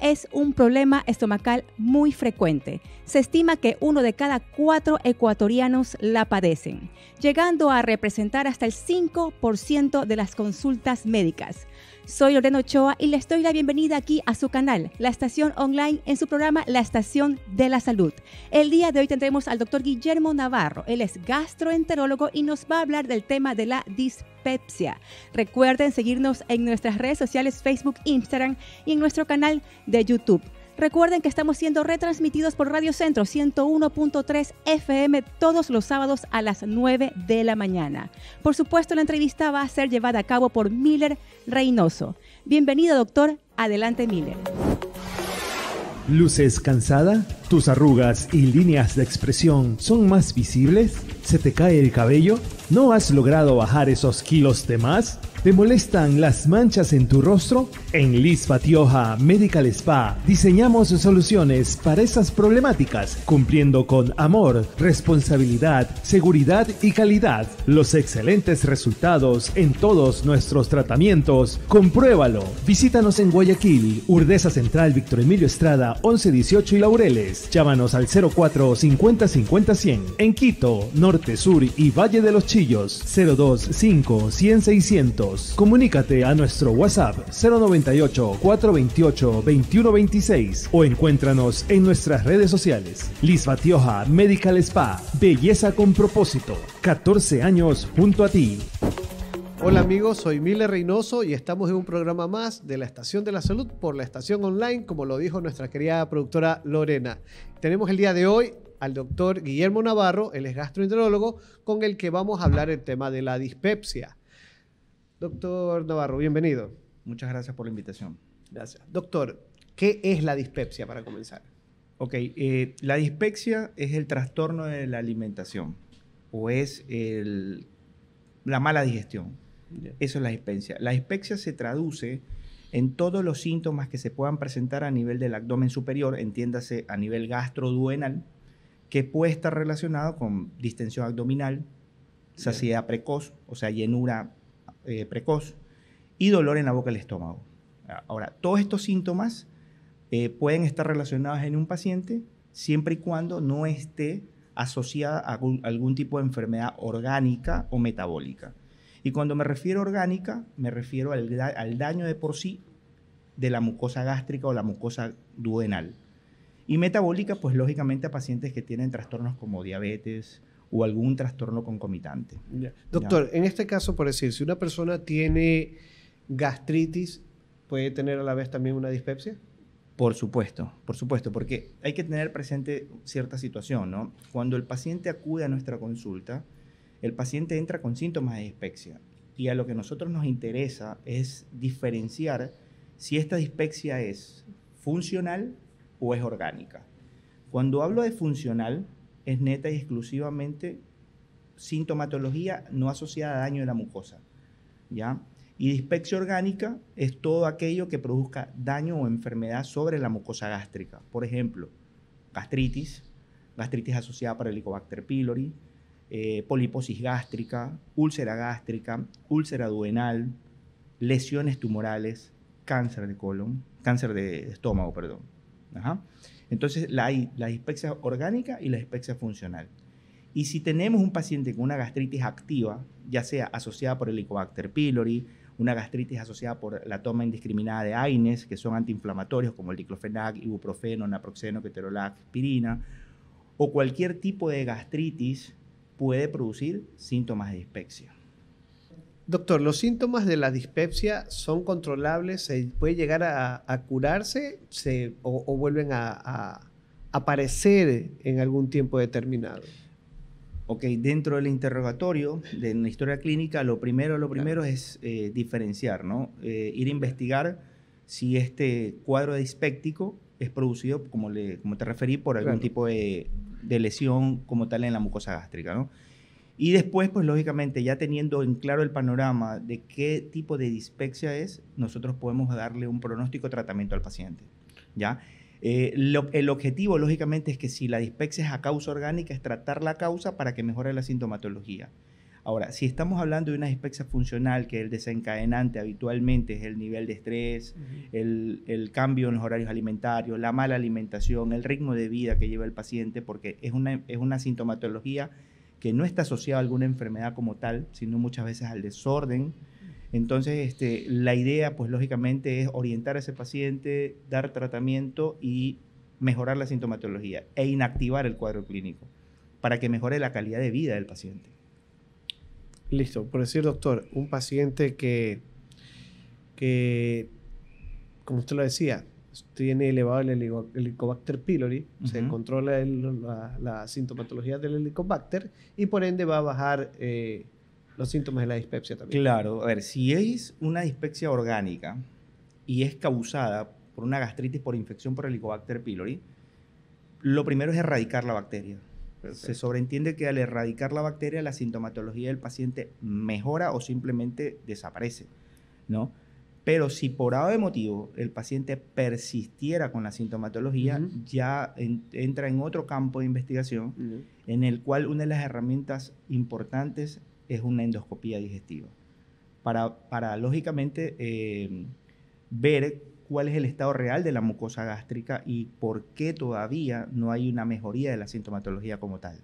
es un problema estomacal muy frecuente. Se estima que uno de cada cuatro ecuatorianos la padecen, llegando a representar hasta el 5% de las consultas médicas. Soy Lorena Ochoa y les doy la bienvenida aquí a su canal, la estación online, en su programa La Estación de la Salud. El día de hoy tendremos al doctor Guillermo Navarro. Él es gastroenterólogo y nos va a hablar del tema de la dispepsia. Recuerden seguirnos en nuestras redes sociales Facebook, Instagram y en nuestro canal de YouTube. Recuerden que estamos siendo retransmitidos por Radio Centro 101.3 FM todos los sábados a las 9 de la mañana. Por supuesto, la entrevista va a ser llevada a cabo por Miller Reynoso. Bienvenido, doctor. Adelante, Miller. ¿Luces cansada? ¿Tus arrugas y líneas de expresión son más visibles? ¿Se te cae el cabello? ¿No has logrado bajar esos kilos de más? ¿Te molestan las manchas en tu rostro? En Liz Fatioja Medical Spa diseñamos soluciones para esas problemáticas, cumpliendo con amor, responsabilidad, seguridad y calidad. Los excelentes resultados en todos nuestros tratamientos. Compruébalo. Visítanos en Guayaquil, Urdesa Central Víctor Emilio Estrada, 1118 y Laureles. Llámanos al 04 50 50 100. En Quito, Norte, Sur y Valle de los Chillos, 025 100 Comunícate a nuestro WhatsApp 098-428-2126 o encuéntranos en nuestras redes sociales. Liz Batioja Medical Spa, belleza con propósito, 14 años junto a ti. Hola amigos, soy Mile Reynoso y estamos en un programa más de la Estación de la Salud por la Estación Online, como lo dijo nuestra querida productora Lorena. Tenemos el día de hoy al doctor Guillermo Navarro, el es gastroenterólogo, con el que vamos a hablar el tema de la dispepsia. Doctor Navarro, bienvenido. Muchas gracias por la invitación. Gracias. Doctor, ¿qué es la dispepsia para comenzar? Ok, eh, la dispepsia es el trastorno de la alimentación o es la mala digestión. Eso es la dispepsia. La dispepsia se traduce en todos los síntomas que se puedan presentar a nivel del abdomen superior, entiéndase a nivel gastroduenal, que puede estar relacionado con distensión abdominal, saciedad precoz, o sea, llenura eh, precoz y dolor en la boca del estómago. Ahora, todos estos síntomas eh, pueden estar relacionados en un paciente siempre y cuando no esté asociada a algún, tipo de enfermedad orgánica o metabólica. Y cuando me refiero orgánica, me refiero al, al, daño de por sí de la mucosa gástrica o la mucosa duodenal. Y metabólica, pues lógicamente a pacientes que tienen trastornos como diabetes, o algún trastorno concomitante. Doctor, en este caso, por decir, si una persona tiene gastritis, ¿puede tener a la vez también una dispepsia? Por supuesto, por supuesto, porque hay que tener presente cierta situación, ¿no? Cuando el paciente acude a nuestra consulta, el paciente entra con síntomas de dispepsia y a lo que nosotros nos interesa es diferenciar si esta dispepsia es funcional o es orgánica. Cuando hablo de funcional, es neta y exclusivamente sintomatología no asociada a daño de la mucosa. ¿ya? Y dispepsia orgánica es todo aquello que produzca daño o enfermedad sobre la mucosa gástrica. Por ejemplo, gastritis, gastritis asociada para Helicobacter pylori, eh, poliposis gástrica, úlcera gástrica, úlcera duodenal, lesiones tumorales, cáncer de colon, cáncer de estómago, perdón. Ajá. Entonces, la hay la dispepsia orgánica y la dispepsia funcional. Y si tenemos un paciente con una gastritis activa, ya sea asociada por el Helicobacter pylori, una gastritis asociada por la toma indiscriminada de AINES, que son antiinflamatorios como el diclofenac, ibuprofeno, naproxeno, ketorolac, aspirina, o cualquier tipo de gastritis puede producir síntomas de dispepsia. Doctor, ¿los síntomas de la dispepsia son controlables? ¿Se puede llegar a, curarse se, o, vuelven a, aparecer en algún tiempo determinado? Ok, dentro del interrogatorio de la historia clínica, lo primero, lo primero es eh, diferenciar, ¿no? Eh, ir a investigar si este cuadro dispéptico es producido, como, le, como te referí, por algún tipo de, de, lesión como tal en la mucosa gástrica, ¿no? Y después, pues lógicamente, ya teniendo en claro el panorama de qué tipo de dispexia es, nosotros podemos darle un pronóstico tratamiento al paciente. ¿Ya? Eh, el objetivo, lógicamente, es que si la dispexia es a causa orgánica, es tratar la causa para que mejore la sintomatología. Ahora, si estamos hablando de una dispepsia funcional, que el desencadenante habitualmente es el nivel de estrés, el, cambio en los horarios alimentarios, la mala alimentación, el ritmo de vida que lleva el paciente, porque es una, es una sintomatología que no está asociado a alguna enfermedad como tal, sino muchas veces al desorden. Entonces, este, la idea, pues lógicamente, es orientar a ese paciente, dar tratamiento y mejorar la sintomatología e inactivar el cuadro clínico para que mejore la calidad de vida del paciente. Listo, por decir, doctor, un paciente que, que como usted lo decía, tiene elevado el Helicobacter pylori, se controla la, la, sintomatología del Helicobacter y por ende va a bajar eh, los síntomas de la dispepsia también. Claro, a ver, si es una dispepsia orgánica y es causada por una gastritis por infección por Helicobacter pylori, lo primero es erradicar la bacteria. Se sobreentiende que al erradicar la bacteria la sintomatología del paciente mejora o simplemente desaparece, ¿no? Pero si por algo de motivo el paciente persistiera con la sintomatología, ya entra en otro campo de investigación en el cual una de las herramientas importantes es una endoscopía digestiva. Para, para lógicamente, em, ver cuál es el estado real de la mucosa gástrica y por qué todavía no hay una mejoría de la sintomatología como tal.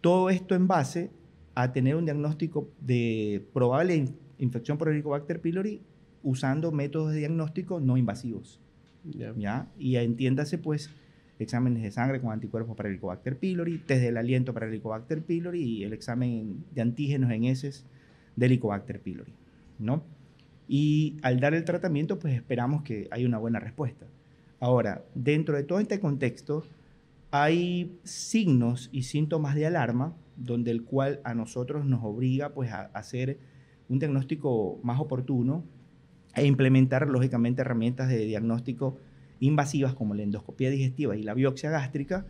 Todo esto en base a tener un diagnóstico de probable infección por Helicobacter pylori usando métodos de diagnóstico no invasivos. ¿ya? Y entiéndase, pues, exámenes de sangre con anticuerpos para el Helicobacter pylori, test del aliento para Helicobacter pylori y el examen de antígenos en heces de Helicobacter pylori, ¿no? Y al dar el tratamiento, pues esperamos que haya una buena respuesta. Ahora, dentro de todo este contexto, hay signos y síntomas de alarma, donde el cual a nosotros nos obliga pues a hacer un diagnóstico más oportuno e implementar lógicamente herramientas de diagnóstico invasivas como la endoscopía digestiva y la biopsia gástrica,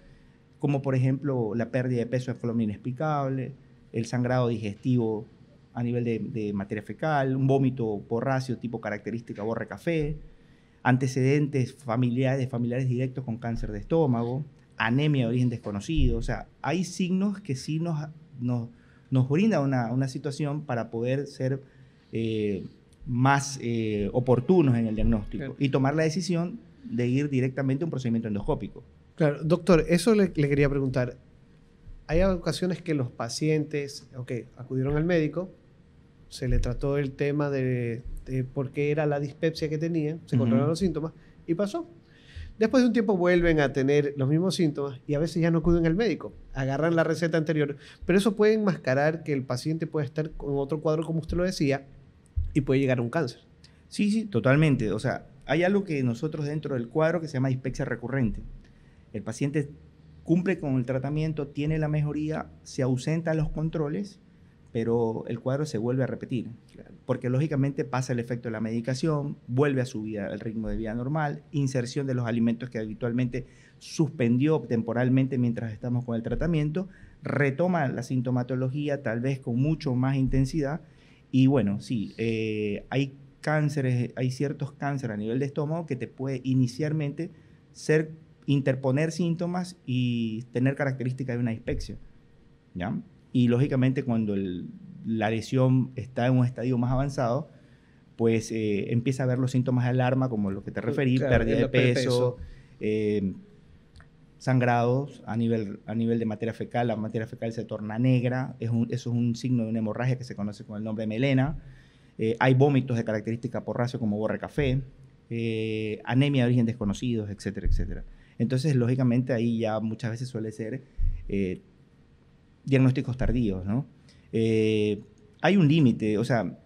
como por ejemplo la pérdida de peso de forma inexplicable, el sangrado digestivo a nivel de, materia fecal, un vómito borracio tipo característica borra café, antecedentes familiares de familiares directos con cáncer de estómago, anemia de origen desconocido, o sea, hay signos que sí nos, nos, nos brinda una, situación para poder ser... Eh, más eh, oportunos en el diagnóstico y tomar la decisión de ir directamente a un procedimiento endoscópico. Claro, doctor, eso le, quería preguntar. Hay ocasiones que los pacientes, ok, acudieron al médico, se le trató el tema de, por qué era la dispepsia que tenían, se controlaron los síntomas y pasó. Después de un tiempo vuelven a tener los mismos síntomas y a veces ya no acuden al médico, agarran la receta anterior, pero eso puede enmascarar que el paciente puede estar con otro cuadro, como usted lo decía, y puede llegar a un cáncer. Sí, sí, totalmente. O sea, hay algo que nosotros dentro del cuadro que se llama dispepsia recurrente. El paciente cumple con el tratamiento, tiene la mejoría, se ausenta los controles, pero el cuadro se vuelve a repetir. Porque lógicamente pasa el efecto de la medicación, vuelve a su vida, el ritmo de vida normal, inserción de los alimentos que habitualmente suspendió temporalmente mientras estamos con el tratamiento, retoma la sintomatología tal vez con mucho más intensidad y bueno, sí, eh, hay cánceres, hay ciertos cánceres a nivel de estómago que te puede inicialmente ser, interponer síntomas y tener características de una dispepsia. ¿ya? Y lógicamente cuando la lesión está en un estadio más avanzado, pues eh, empieza a ver los síntomas de alarma, como lo que te referí, pérdida de peso, peso. Eh, sangrados a nivel, a nivel de materia fecal, la materia fecal se torna negra, es eso es un signo de una hemorragia que se conoce con el nombre de melena, eh, hay vómitos de característica porracio como borra café, eh, anemia de origen desconocido, etcétera, etcétera. Entonces, lógicamente, ahí ya muchas veces suele ser eh, diagnósticos tardíos, ¿no? hay un límite, o sea,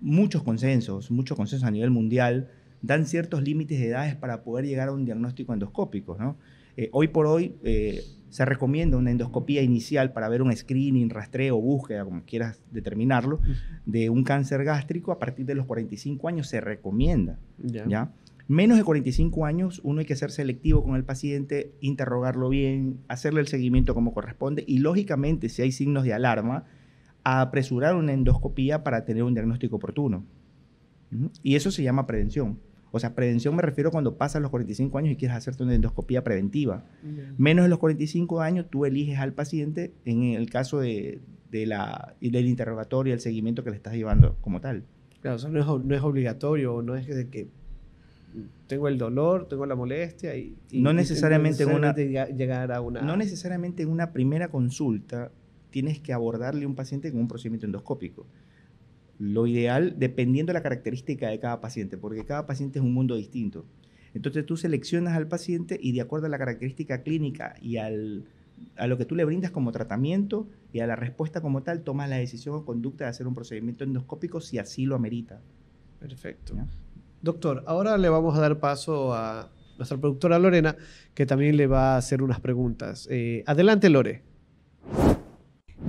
muchos consensos, muchos consensos a nivel mundial dan ciertos límites de edades para poder llegar a un diagnóstico endoscópico, ¿no? Eh, hoy por hoy eh, se recomienda una endoscopía inicial para ver un screening, rastreo, búsqueda, como quieras determinarlo, de un cáncer gástrico a partir de los 45 años se recomienda, ¿ya? Menos de 45 años, uno hay que ser selectivo con el paciente, interrogarlo bien, hacerle el seguimiento como corresponde y, lógicamente, si hay signos de alarma, apresurar una endoscopía para tener un diagnóstico oportuno. Y eso se llama prevención. O sea, prevención me refiero cuando pasas los 45 años y quieres hacerte una endoscopía preventiva. Menos de los 45 años, tú eliges al paciente en el caso de, de la, del interrogatorio, el seguimiento que le estás llevando como tal. Claro, eso no, es, no es, obligatorio, no es de que tengo el dolor, tengo la molestia y... no necesariamente, en una, llegar a una... No necesariamente en una primera consulta tienes que abordarle a un paciente con un procedimiento endoscópico lo ideal dependiendo de la característica de cada paciente, porque cada paciente es un mundo distinto. Entonces tú seleccionas al paciente y de acuerdo a la característica clínica y al, a lo que tú le brindas como tratamiento y a la respuesta como tal, tomas la decisión o conducta de hacer un procedimiento endoscópico si así lo amerita. Perfecto. Doctor, ahora le vamos a dar paso a nuestra productora Lorena, que también le va a hacer unas preguntas. Eh, adelante, Lore.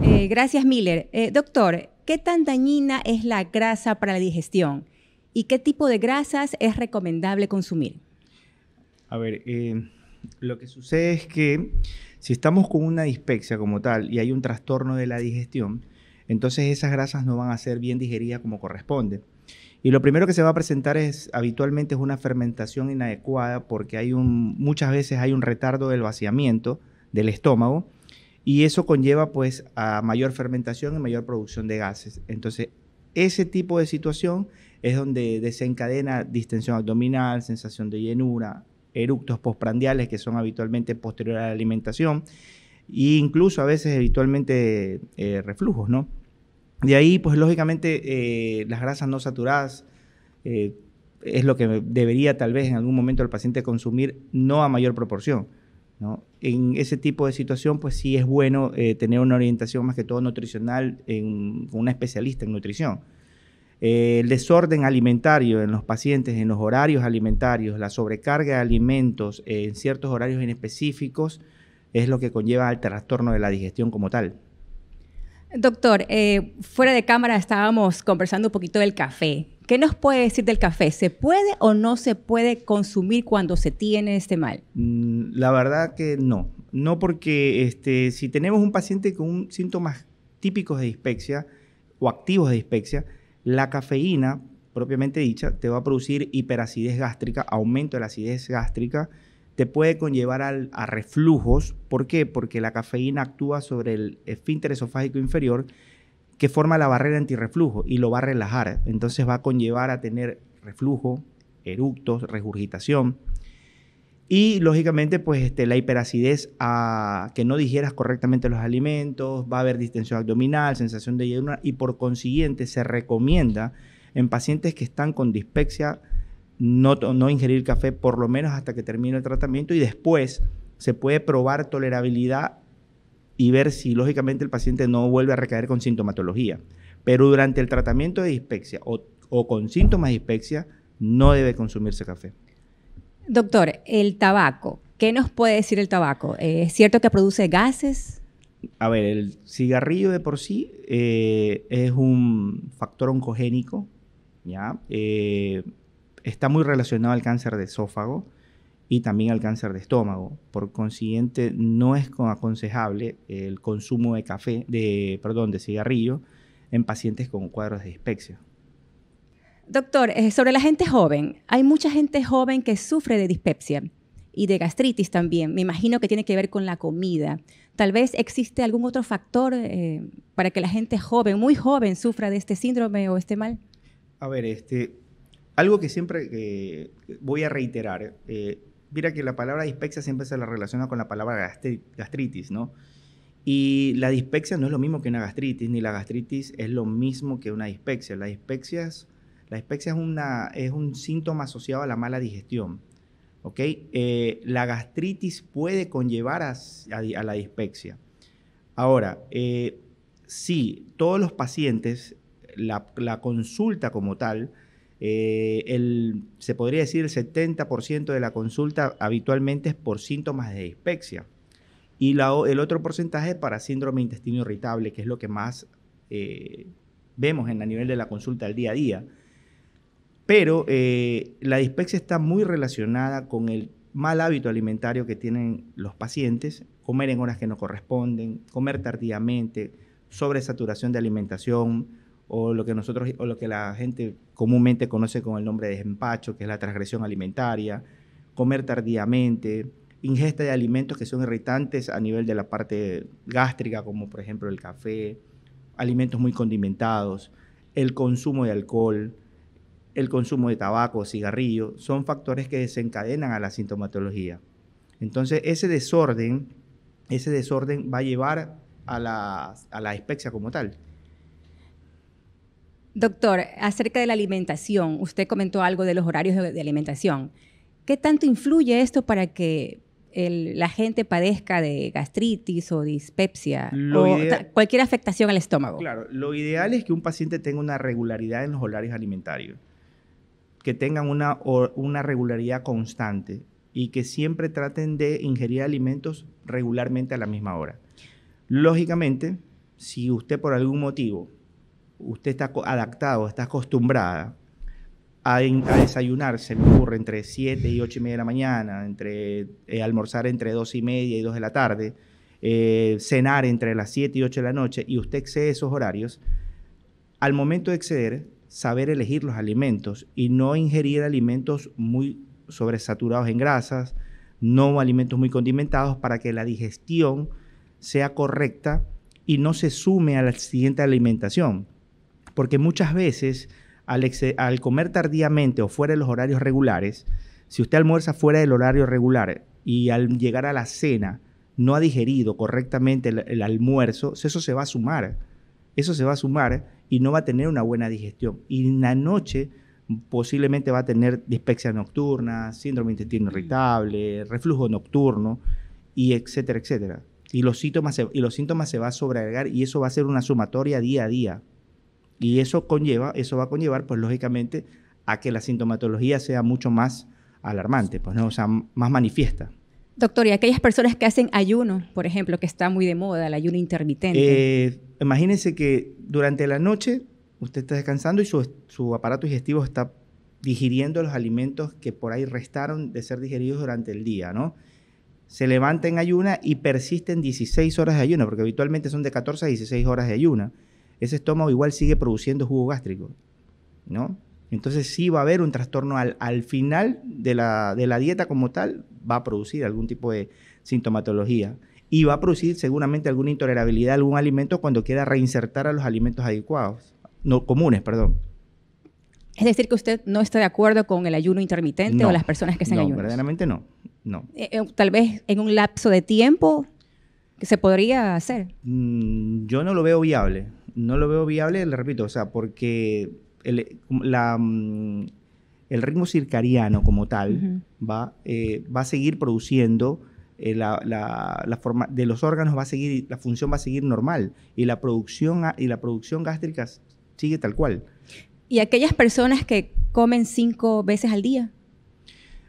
Eh, gracias, Miller. Eh, doctor, ¿Qué tan dañina es la grasa para la digestión? ¿Y qué tipo de grasas es recomendable consumir? A ver, eh, lo que sucede es que si estamos con una dispepsia como tal y hay un trastorno de la digestión, entonces esas grasas no van a ser bien digeridas como corresponde. Y lo primero que se va a presentar es habitualmente es una fermentación inadecuada porque hay un, muchas veces hay un retardo del vaciamiento del estómago y eso conlleva pues a mayor fermentación y mayor producción de gases. Entonces, ese tipo de situación es donde desencadena distensión abdominal, sensación de llenura, eructos posprandiales, que son habitualmente posterior a la alimentación e incluso a veces habitualmente eh, reflujos, ¿no? De ahí, pues lógicamente, eh, las grasas no saturadas eh, es lo que debería tal vez en algún momento el paciente consumir, no a mayor proporción. En ese tipo de situación, pues sí es bueno eh, tener una orientación más que todo nutricional en, con una especialista en nutrición. Eh, el desorden alimentario en los pacientes, en los horarios alimentarios, la sobrecarga de alimentos eh, en ciertos horarios en específicos es lo que conlleva al trastorno de la digestión como tal. Doctor, fuera de cámara estábamos conversando un poquito del café. ¿Qué nos puede decir del café? ¿Se puede o no se puede consumir cuando se tiene este mal? Mm, la verdad que no. No porque este, si tenemos un paciente con síntomas típicos de dispepsia o activos de dispepsia, la cafeína propiamente dicha te va a producir hiperacidez gástrica, aumento de la acidez gástrica, te puede conllevar a reflujos. ¿Por qué? Porque la cafeína actúa sobre el esfínter esofágico inferior que forma la barrera antirreflujo y lo va a relajar. Entonces va a conllevar a tener reflujo, eructos, regurgitación. Y lógicamente, pues este, la hiperacidez a que no digieras correctamente los alimentos, va a haber distensión abdominal, sensación de llenura, y por consiguiente se recomienda en pacientes que están con dispepsia no, no ingerir café por lo menos hasta que termine el tratamiento y después se puede probar tolerabilidad y ver si lógicamente el paciente no vuelve a recaer con sintomatología. Pero durante el tratamiento de dispepsia o, con síntomas de dispepsia, no debe consumirse café. Doctor, el tabaco. ¿Qué nos puede decir el tabaco? Eh, ¿Es cierto que produce gases? A ver, el cigarrillo de por sí eh, es un factor oncogénico, ¿ya? Eh, está muy relacionado al cáncer de esófago y también al cáncer de estómago. Por consiguiente, no es aconsejable el consumo de café, de, perdón, de cigarrillo en pacientes con cuadros de dispepsia. Doctor, eh, sobre la gente joven, hay mucha gente joven que sufre de dispepsia y de gastritis también. Me imagino que tiene que ver con la comida. Tal vez existe algún otro factor eh, para que la gente joven, muy joven, sufra de este síndrome o este mal. A ver, este, algo que siempre eh, voy a reiterar, mira que la palabra dispexia siempre se la relaciona con la palabra gastritis, ¿no? Y la dispexia no es lo mismo que una gastritis, ni la gastritis es lo mismo que una dispexia. La dispexia es, la es, un síntoma asociado a la mala digestión. ¿ok? Eh, la gastritis puede conllevar a, la dispexia. Ahora, si eh, sí, todos los pacientes, la consulta como tal, eh, el, se podría decir el 70% de la consulta habitualmente es por síntomas de dispepsia. Y el otro porcentaje para síndrome de intestino irritable, que es lo que más eh, vemos en a nivel de la consulta al día a día. Pero eh, la dispepsia está muy relacionada con el mal hábito alimentario que tienen los pacientes, comer en horas que no corresponden, comer tardíamente, sobresaturación de alimentación, o lo que nosotros o lo que la gente comúnmente conoce con el nombre de desempacho, que es la transgresión alimentaria, comer tardíamente, ingesta de alimentos que son irritantes a nivel de la parte gástrica, como por ejemplo el café, alimentos muy condimentados, el consumo de alcohol, el consumo de tabaco, cigarrillo, son factores que desencadenan a la sintomatología. Entonces, ese desorden, ese desorden va a llevar a la, a como tal. Doctor, acerca de la alimentación, usted comentó algo de los horarios de, alimentación. ¿Qué tanto influye esto para que la gente padezca de gastritis o dispepsia o cualquier afectación al estómago? Claro, lo ideal es que un paciente tenga una regularidad en los horarios alimentarios, que tengan una regularidad constante y que siempre traten de ingerir alimentos regularmente a la misma hora. Lógicamente, si usted por algún motivo usted está adaptado, está acostumbrada a, desayunarse desayunar, se me ocurre, entre 7 y 8 y media de la mañana, entre eh, almorzar entre 2 y media y 2 de la tarde, eh, cenar entre las 7 y 8 de la noche, y usted excede esos horarios, al momento de exceder, saber elegir los alimentos y no ingerir alimentos muy sobresaturados en grasas, no alimentos muy condimentados para que la digestión sea correcta y no se sume a la siguiente alimentación. Porque muchas veces al, comer tardíamente o fuera de los horarios regulares, si usted almuerza fuera del horario regular y al llegar a la cena no ha digerido correctamente el, almuerzo, eso se va a sumar. Eso se va a sumar y no va a tener una buena digestión. Y en la noche posiblemente va a tener dispepsia nocturna, síndrome intestino mm. irritable, reflujo nocturno, y etcétera, etcétera. Y los síntomas y los síntomas se van a sobreagregar y eso va a ser una sumatoria día a día. Y eso conlleva, eso va a conllevar, pues lógicamente, a que la sintomatología sea mucho más alarmante, pues no, o sea, más manifiesta. Doctor, y aquellas personas que hacen ayuno, por ejemplo, que está muy de moda, el ayuno intermitente. Eh, imagínense que durante la noche usted está descansando y su, aparato digestivo está digiriendo los alimentos que por ahí restaron de ser digeridos durante el día, ¿no? Se levanta en ayuna y persisten 16 horas de ayuno, porque habitualmente son de 14 a 16 horas de ayuna ese estómago igual sigue produciendo jugo gástrico, ¿no? Entonces sí va a haber un trastorno al, final de la, dieta como tal, va a producir algún tipo de sintomatología y va a producir seguramente alguna intolerabilidad a algún alimento cuando quiera reinsertar a los alimentos adecuados, no comunes, perdón. Es decir, que usted no está de acuerdo con el ayuno intermitente o las personas que se no, ayuno. No, verdaderamente no. Eh, eh, tal vez en un lapso de tiempo se podría hacer. Mm, yo no lo veo viable no lo veo viable, le repito, o sea, porque el, mm, el ritmo circadiano como tal va, eh, va a seguir produciendo, eh, la, forma de los órganos va a seguir, la función va a seguir normal y la producción, y la producción gástrica sigue tal cual. ¿Y aquellas personas que comen cinco veces al día?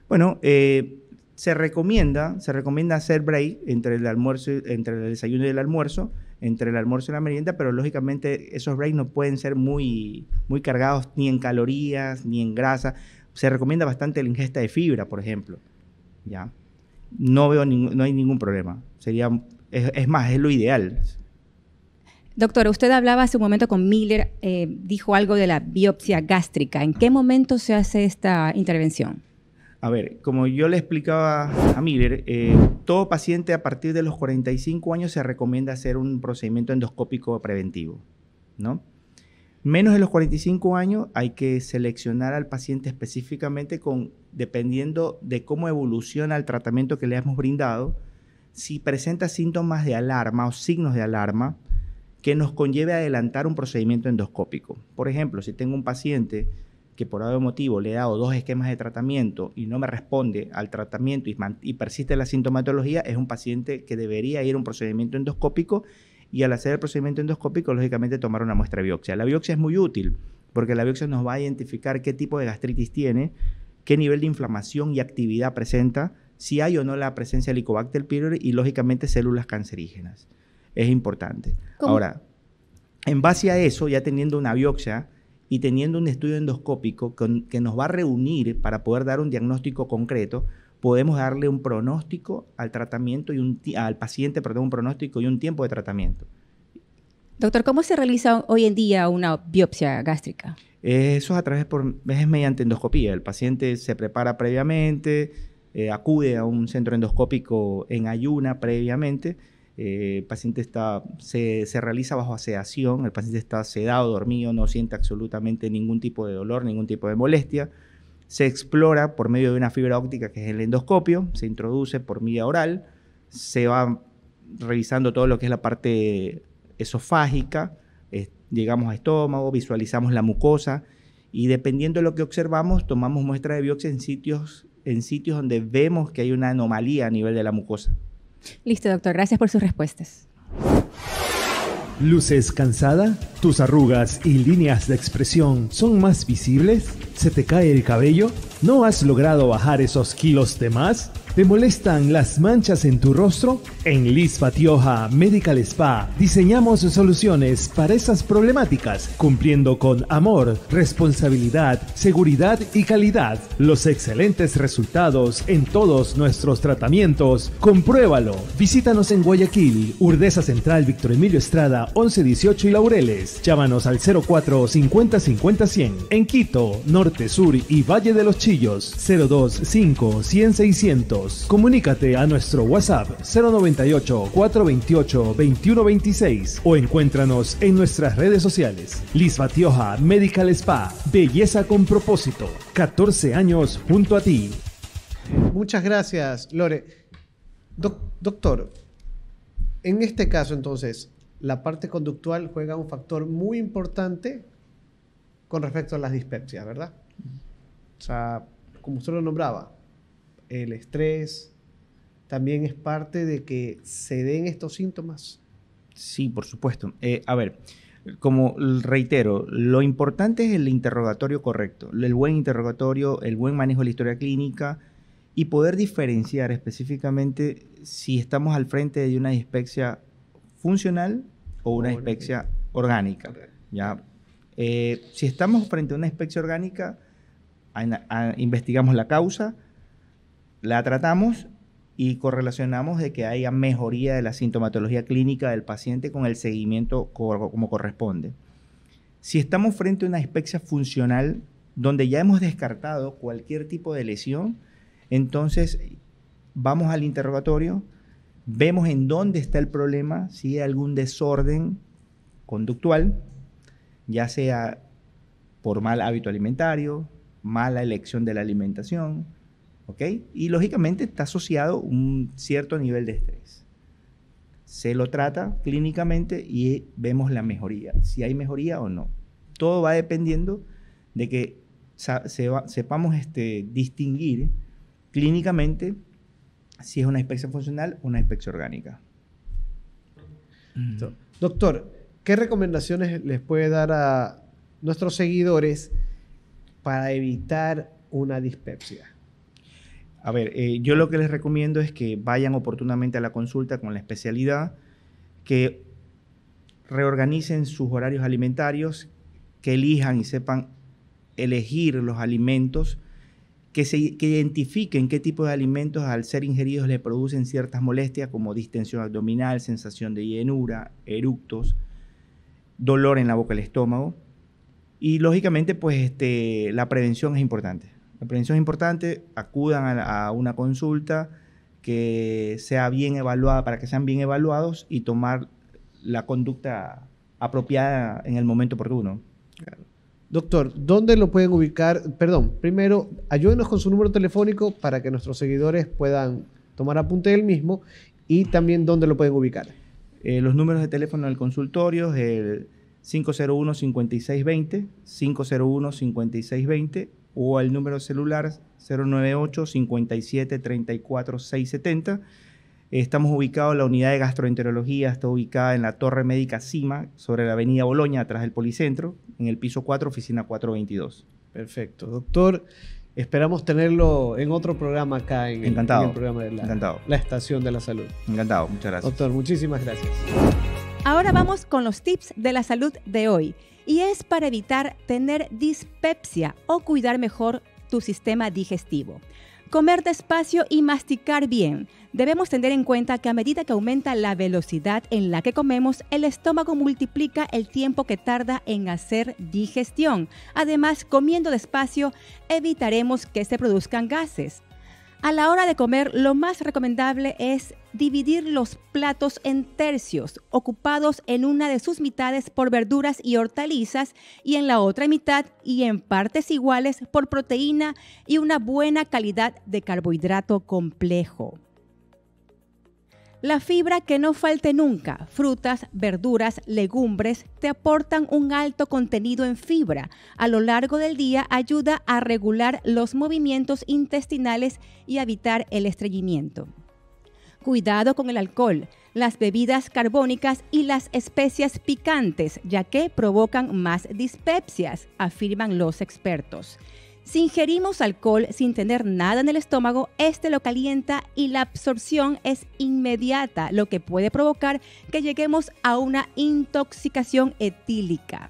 Bueno, eh, se recomienda, se recomienda hacer break entre el almuerzo, entre el desayuno y el almuerzo, entre el almuerzo y la merienda, pero lógicamente esos breaks no pueden ser muy, muy cargados ni en calorías, ni en grasa. Se recomienda bastante la ingesta de fibra, por ejemplo. ¿Ya? No veo no hay ningún problema. Sería es, más, es lo ideal. Doctor, usted hablaba hace un momento con Miller, eh, dijo algo de la biopsia gástrica. ¿En qué momento se hace esta intervención? A ver, como yo le explicaba a Miller, eh, todo paciente a partir de los 45 años se recomienda hacer un procedimiento endoscópico preventivo, ¿no? Menos de los 45 años hay que seleccionar al paciente específicamente con, dependiendo de cómo evoluciona el tratamiento que le hemos brindado, si presenta síntomas de alarma o signos de alarma que nos conlleve a adelantar un procedimiento endoscópico. Por ejemplo, si tengo un paciente que por algún motivo le he dado dos esquemas de tratamiento y no me responde al tratamiento y, persiste la sintomatología, es un paciente que debería ir a un procedimiento endoscópico y al hacer el procedimiento endoscópico, lógicamente tomar una muestra de biopsia. La biopsia es muy útil porque la biopsia nos va a identificar qué tipo de gastritis tiene, qué nivel de inflamación y actividad presenta, si hay o no la presencia de Helicobacter pylori y lógicamente células cancerígenas. Es importante. Ahora, en base a eso, ya teniendo una biopsia, y teniendo un estudio endoscópico que nos va a reunir para poder dar un diagnóstico concreto, podemos darle un pronóstico al tratamiento y un, al paciente, un pronóstico y un tiempo de tratamiento. Doctor, ¿cómo se realiza hoy en día una biopsia gástrica? Eso es a través por es mediante endoscopía. El paciente se prepara previamente, eh, acude a un centro endoscópico en ayuna previamente eh, el paciente está, se, realiza bajo sedación, el paciente está sedado, dormido, no siente absolutamente ningún tipo de dolor, ningún tipo de molestia. Se explora por medio de una fibra óptica que es el endoscopio, se introduce por vía oral, se va revisando todo lo que es la parte esofágica, llegamos a estómago, visualizamos la mucosa y dependiendo de lo que observamos, tomamos muestra de biopsia en sitios donde vemos que hay una anomalía a nivel de la mucosa. Listo, doctor. Gracias por sus respuestas. ¿Luces cansada? ¿Tus arrugas y líneas de expresión son más visibles? ¿Se te cae el cabello? ¿No has logrado bajar esos kilos de más? ¿Te molestan las manchas en tu rostro? En Liz Fatioja Medical Spa diseñamos soluciones para esas problemáticas, cumpliendo con amor, responsabilidad, seguridad y calidad los excelentes resultados en todos nuestros tratamientos. Compruébalo. Visítanos en Guayaquil, Urdesa Central, Victor Emilio Estrada, 1118 y Laureles. Llámanos al 04 50 50 100. En Quito, Norte, Sur y Valle de los Chillos, 025 100 600. Comunícate a nuestro WhatsApp 098-428-2126 o encuéntranos en nuestras redes sociales. Liz Batioja Medical Spa, Belleza con Propósito, 14 años junto a ti. Muchas gracias, Lore. doctor, en este caso entonces, la parte conductual juega un factor muy importante con respecto a las dispepsias, ¿verdad? O sea, como usted lo nombraba, el estrés, también es parte de que se den estos síntomas? Sí, por supuesto. Eh, a ver, como reitero, lo importante es el interrogatorio correcto, el buen interrogatorio, el buen manejo de la historia clínica y poder diferenciar específicamente si estamos al frente de una dispepsia funcional o una dispepsia orgánica. ¿ya? Eh, si estamos frente a una dispepsia orgánica, investigamos la causa, la tratamos y correlacionamos de que haya mejoría de la sintomatología clínica del paciente con el seguimiento como corresponde. Si estamos frente a una especie funcional donde ya hemos descartado cualquier tipo de lesión, entonces vamos al interrogatorio, vemos en dónde está el problema, si hay algún desorden conductual, ya sea por mal hábito alimentario, mala elección de la alimentación, y lógicamente está asociado un cierto nivel de estrés. Se lo trata clínicamente y vemos la mejoría, si hay mejoría o no. Todo va dependiendo de que sepamos este, distinguir clínicamente si es una inspección funcional o una inspección orgánica. Mm. Doctor, ¿qué recomendaciones les puede dar a nuestros seguidores para evitar una dispepsia? A ver, eh, yo lo que les recomiendo es que vayan oportunamente a la consulta con la especialidad, que reorganicen sus horarios alimentarios, que elijan y sepan elegir los alimentos, que, identifiquen qué tipo de alimentos al ser ingeridos le producen ciertas molestias como distensión abdominal, sensación de llenura, eructos, dolor en la boca, el estómago. Y lógicamente, pues este, la prevención es importante. La prevención es importante, acudan a, una consulta que sea bien evaluada, para que sean bien evaluados y tomar la conducta apropiada en el momento oportuno. Doctor, ¿dónde lo pueden ubicar? Perdón, primero, ayúdenos con su número telefónico para que nuestros seguidores puedan tomar apunte del mismo y también dónde lo pueden ubicar. Eh, los números de teléfono del consultorio es el 501-5620, 501-5620 o al número celular 098 57 34 670. Estamos ubicados en la unidad de gastroenterología, está ubicada en la Torre Médica CIMA, sobre la avenida Boloña, atrás del Policentro, en el piso 4, oficina 422. Perfecto. Doctor, esperamos tenerlo en otro programa acá, en, programa de la Estación de la Salud. Encantado, muchas gracias. Doctor, muchísimas gracias. Ahora vamos con los tips de la salud de hoy y es para evitar tener dispepsia o cuidar mejor tu sistema digestivo. Comer despacio y masticar bien. Debemos tener en cuenta que a medida que aumenta la velocidad en la que comemos, el estómago multiplica el tiempo que tarda en hacer digestión. Además, comiendo despacio evitaremos que se produzcan gases. A la hora de comer, lo más recomendable es dividir los platos en tercios, ocupados en una de sus mitades por verduras y hortalizas y en la otra mitad y en partes iguales por proteína y una buena calidad de carbohidrato complejo. La fibra que no falte nunca, frutas, verduras, legumbres, te aportan un alto contenido en fibra. A lo largo del día ayuda a regular los movimientos intestinales y evitar el estreñimiento. Cuidado con el alcohol, las bebidas carbónicas y las especias picantes, ya que provocan más dispepsias, afirman los expertos. Si ingerimos alcohol sin tener nada en el estómago, este lo calienta y la absorción es inmediata, lo que puede provocar que lleguemos a una intoxicación etílica.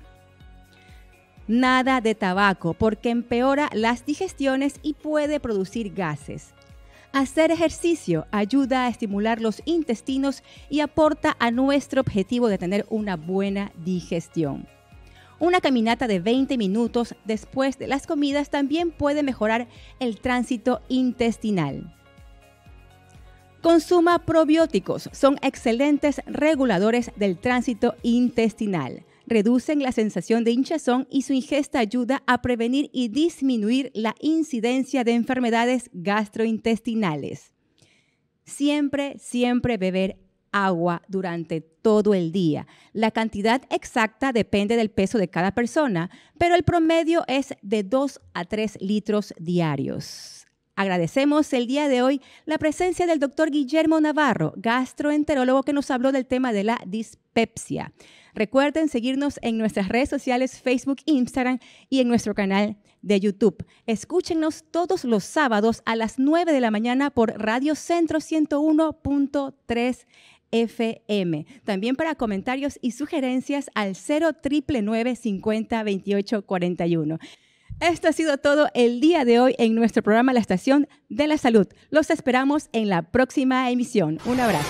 Nada de tabaco porque empeora las digestiones y puede producir gases. Hacer ejercicio ayuda a estimular los intestinos y aporta a nuestro objetivo de tener una buena digestión. Una caminata de 20 minutos después de las comidas también puede mejorar el tránsito intestinal. Consuma probióticos, son excelentes reguladores del tránsito intestinal. Reducen la sensación de hinchazón y su ingesta ayuda a prevenir y disminuir la incidencia de enfermedades gastrointestinales. Siempre, siempre beber agua durante todo el día. La cantidad exacta depende del peso de cada persona, pero el promedio es de 2 a 3 litros diarios. Agradecemos el día de hoy la presencia del doctor Guillermo Navarro, gastroenterólogo que nos habló del tema de la dispepsia. Recuerden seguirnos en nuestras redes sociales Facebook, Instagram y en nuestro canal de YouTube. Escúchenos todos los sábados a las 9 de la mañana por Radio Centro 101.3 FM. También para comentarios y sugerencias al 0999 50 28 41. Esto ha sido todo el día de hoy en nuestro programa La Estación de la Salud. Los esperamos en la próxima emisión. Un abrazo.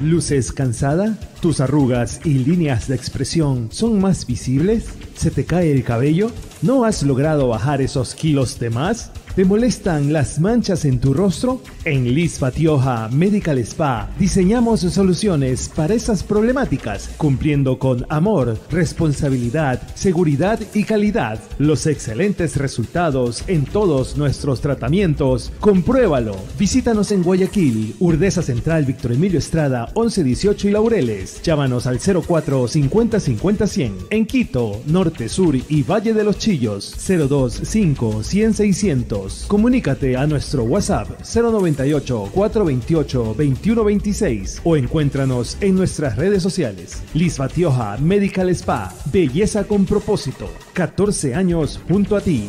¿Luces cansada? ¿Tus arrugas y líneas de expresión son más visibles? ¿Se te cae el cabello? ¿No has logrado bajar esos kilos de más? ¿Te molestan las manchas en tu rostro? En Liz Fatioja Medical Spa diseñamos soluciones para esas problemáticas, cumpliendo con amor, responsabilidad, seguridad y calidad los excelentes resultados en todos nuestros tratamientos. Compruébalo. Visítanos en Guayaquil, Urdesa Central, Víctor Emilio Estrada, 1118 y Laureles. Llámanos al 04 50 50 100. En Quito, Norte, Sur y Valle de los Chillos, 025 100 600. Comunícate a nuestro WhatsApp 098-428-2126 o encuéntranos en nuestras redes sociales. Liz Batioja Medical Spa, Belleza con Propósito, 14 años junto a ti.